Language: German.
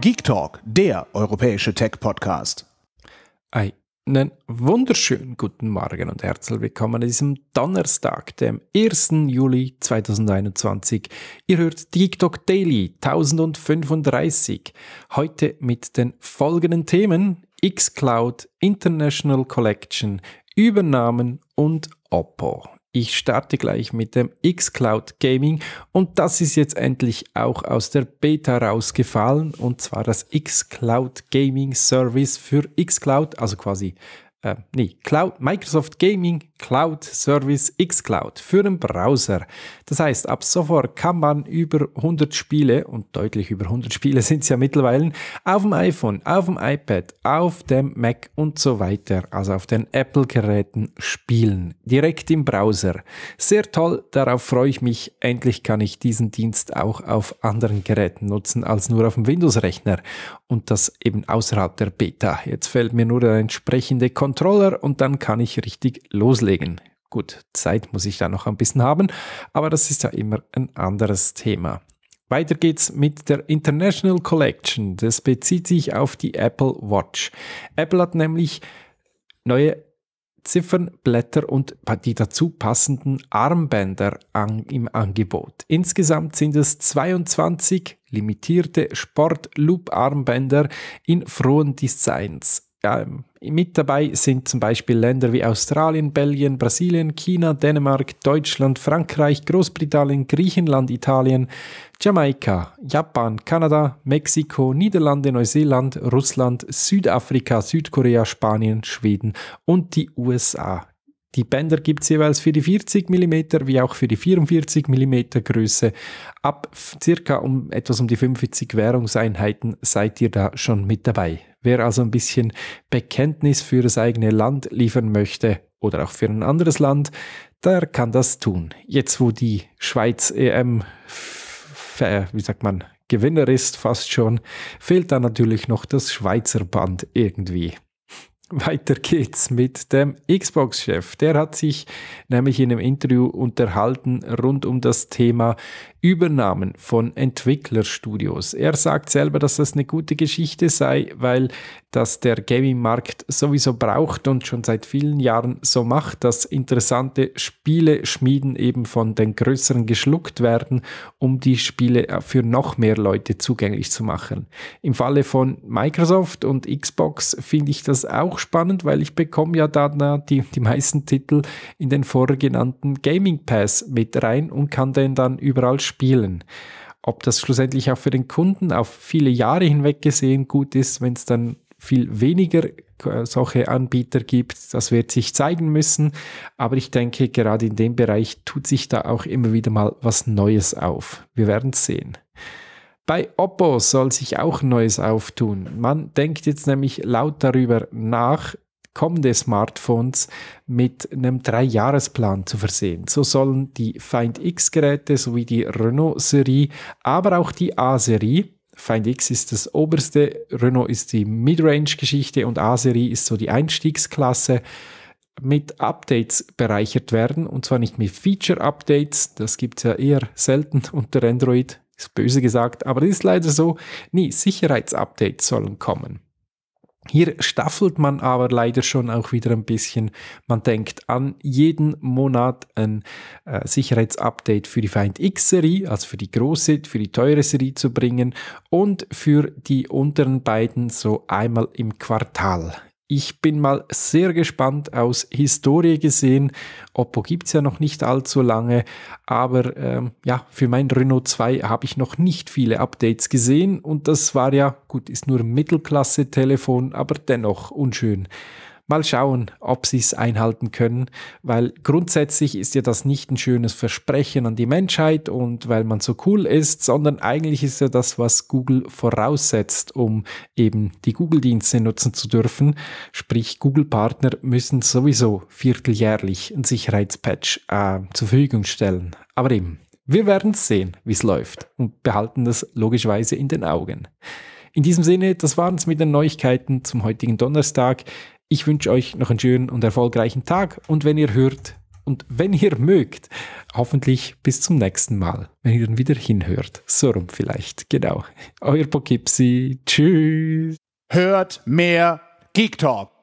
Geek Talk, der europäische Tech-Podcast. Einen wunderschönen guten Morgen und herzlich willkommen an diesem Donnerstag, dem 1. Juli 2021. Ihr hört Geek Talk Daily 1035. Heute mit den folgenden Themen: xCloud, International Collection, Übernahmen und Oppo. Ich starte gleich mit dem xCloud Gaming und das ist jetzt endlich auch aus der Beta rausgefallen und zwar das xCloud Gaming Service für xCloud, also quasi äh, nee, Cloud, Microsoft Gaming Cloud Service xCloud für den Browser. Das heißt, ab sofort kann man über 100 Spiele, und deutlich über 100 Spiele sind es ja mittlerweile, auf dem iPhone, auf dem iPad, auf dem Mac und so weiter, also auf den Apple-Geräten spielen, direkt im Browser. Sehr toll, darauf freue ich mich. Endlich kann ich diesen Dienst auch auf anderen Geräten nutzen als nur auf dem Windows-Rechner und das eben außerhalb der Beta. Jetzt fällt mir nur der entsprechende Kontext Controller und dann kann ich richtig loslegen. Gut, Zeit muss ich da noch ein bisschen haben, aber das ist ja immer ein anderes Thema. Weiter geht's mit der International Collection. Das bezieht sich auf die Apple Watch. Apple hat nämlich neue Ziffern, Blätter und die dazu passenden Armbänder an, im Angebot. Insgesamt sind es 22 limitierte Sport-Loop-Armbänder in frohen Designs mit dabei sind zum Beispiel Länder wie Australien, Belgien, Brasilien, China, Dänemark, Deutschland, Frankreich, Großbritannien, Griechenland, Italien, Jamaika, Japan, Kanada, Mexiko, Niederlande, Neuseeland, Russland, Südafrika, Südkorea, Spanien, Schweden und die USA. Die Bänder gibt es jeweils für die 40 mm wie auch für die 44 mm Größe. Ab circa um etwas um die 50 Währungseinheiten seid ihr da schon mit dabei. Wer also ein bisschen Bekenntnis für das eigene Land liefern möchte oder auch für ein anderes Land, der kann das tun. Jetzt, wo die Schweiz EM, äh, wie sagt man, Gewinner ist fast schon, fehlt da natürlich noch das Schweizer Band irgendwie. Weiter geht's mit dem Xbox-Chef. Der hat sich nämlich in einem Interview unterhalten rund um das Thema Übernahmen von Entwicklerstudios. Er sagt selber, dass das eine gute Geschichte sei, weil das der Gaming-Markt sowieso braucht und schon seit vielen Jahren so macht, dass interessante Spiele schmieden eben von den größeren geschluckt werden, um die Spiele für noch mehr Leute zugänglich zu machen. Im Falle von Microsoft und Xbox finde ich das auch spannend, weil ich bekomme ja da die, die meisten Titel in den vorgenannten Gaming Pass mit rein und kann den dann überall spielen. Ob das schlussendlich auch für den Kunden auf viele Jahre hinweg gesehen gut ist, wenn es dann viel weniger äh, solche Anbieter gibt. Das wird sich zeigen müssen. Aber ich denke, gerade in dem Bereich tut sich da auch immer wieder mal was Neues auf. Wir werden es sehen. Bei Oppo soll sich auch Neues auftun. Man denkt jetzt nämlich laut darüber nach, kommende Smartphones mit einem Dreijahresplan zu versehen. So sollen die Find X-Geräte sowie die Renault-Serie, aber auch die A-Serie, Find X ist das oberste, Renault ist die Midrange-Geschichte und A-Serie ist so die Einstiegsklasse, mit Updates bereichert werden. Und zwar nicht mit Feature-Updates, das gibt es ja eher selten unter Android, ist böse gesagt, aber das ist leider so. Nee, Sicherheitsupdates sollen kommen. Hier staffelt man aber leider schon auch wieder ein bisschen. Man denkt an jeden Monat ein äh, Sicherheitsupdate für die Find X-Serie, also für die große, für die teure Serie zu bringen und für die unteren beiden so einmal im Quartal. Ich bin mal sehr gespannt aus Historie gesehen. Oppo gibt es ja noch nicht allzu lange, aber ähm, ja, für mein Renault 2 habe ich noch nicht viele Updates gesehen und das war ja, gut, ist nur Mittelklasse-Telefon, aber dennoch unschön. Mal schauen, ob sie es einhalten können, weil grundsätzlich ist ja das nicht ein schönes Versprechen an die Menschheit und weil man so cool ist, sondern eigentlich ist ja das, was Google voraussetzt, um eben die Google-Dienste nutzen zu dürfen. Sprich, Google-Partner müssen sowieso vierteljährlich ein Sicherheitspatch äh, zur Verfügung stellen. Aber eben, wir werden sehen, wie es läuft und behalten das logischerweise in den Augen. In diesem Sinne, das waren es mit den Neuigkeiten zum heutigen Donnerstag. Ich wünsche euch noch einen schönen und erfolgreichen Tag und wenn ihr hört und wenn ihr mögt, hoffentlich bis zum nächsten Mal, wenn ihr dann wieder hinhört. So rum vielleicht, genau. Euer Pokipsi. Tschüss. Hört mehr Geek Talk.